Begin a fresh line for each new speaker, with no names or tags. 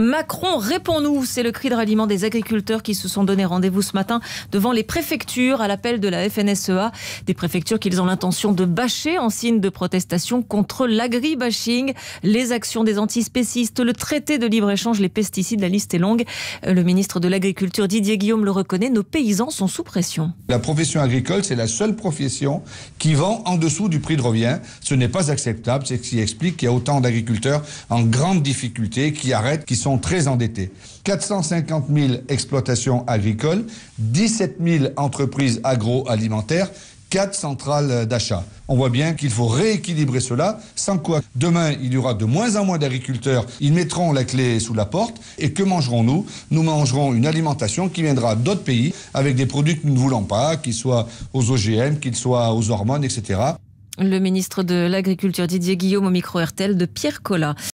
Macron, réponds-nous, c'est le cri de ralliement des agriculteurs qui se sont donné rendez-vous ce matin devant les préfectures à l'appel de la FNSEA, des préfectures qu'ils ont l'intention de bâcher en signe de protestation contre l'agribashing, les actions des antispécistes, le traité de libre-échange, les pesticides, la liste est longue. Euh, le ministre de l'Agriculture Didier Guillaume le reconnaît, nos paysans sont sous pression.
La profession agricole, c'est la seule profession qui vend en dessous du prix de revient. Ce n'est pas acceptable, c'est ce qui explique qu'il y a autant d'agriculteurs en grande difficulté qui arrêtent, qui sont très endettés. 450 000 exploitations agricoles, 17 000 entreprises agroalimentaires, 4 centrales d'achat. On voit bien qu'il faut rééquilibrer cela, sans quoi demain il y aura de moins en moins d'agriculteurs, ils mettront la clé sous la porte, et que mangerons-nous Nous mangerons une alimentation qui viendra d'autres pays avec des produits que nous ne voulons pas, qu'ils soient aux OGM, qu'ils soient aux hormones, etc.
Le ministre de l'Agriculture Didier Guillaume au micro-RTL de Pierre Collat.